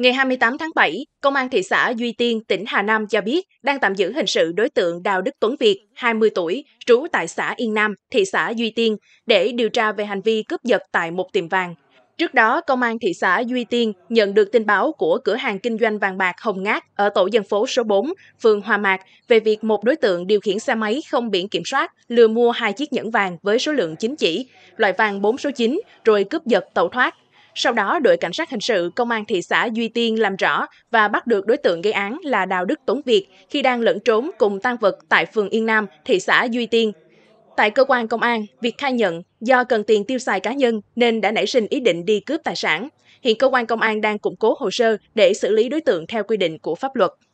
Ngày 28 tháng 7, Công an thị xã Duy Tiên, tỉnh Hà Nam cho biết đang tạm giữ hình sự đối tượng Đào Đức Tuấn Việt, 20 tuổi, trú tại xã Yên Nam, thị xã Duy Tiên, để điều tra về hành vi cướp giật tại một tiệm vàng. Trước đó, Công an thị xã Duy Tiên nhận được tin báo của cửa hàng kinh doanh vàng bạc Hồng Ngát ở tổ dân phố số 4, phường Hòa Mạc về việc một đối tượng điều khiển xe máy không biển kiểm soát lừa mua hai chiếc nhẫn vàng với số lượng chính chỉ, loại vàng 4 số 9, rồi cướp giật tẩu thoát. Sau đó, đội cảnh sát hình sự công an thị xã Duy Tiên làm rõ và bắt được đối tượng gây án là Đào Đức Tuấn Việt khi đang lẫn trốn cùng tăng vật tại phường Yên Nam, thị xã Duy Tiên. Tại cơ quan công an, Việt khai nhận do cần tiền tiêu xài cá nhân nên đã nảy sinh ý định đi cướp tài sản. Hiện cơ quan công an đang củng cố hồ sơ để xử lý đối tượng theo quy định của pháp luật.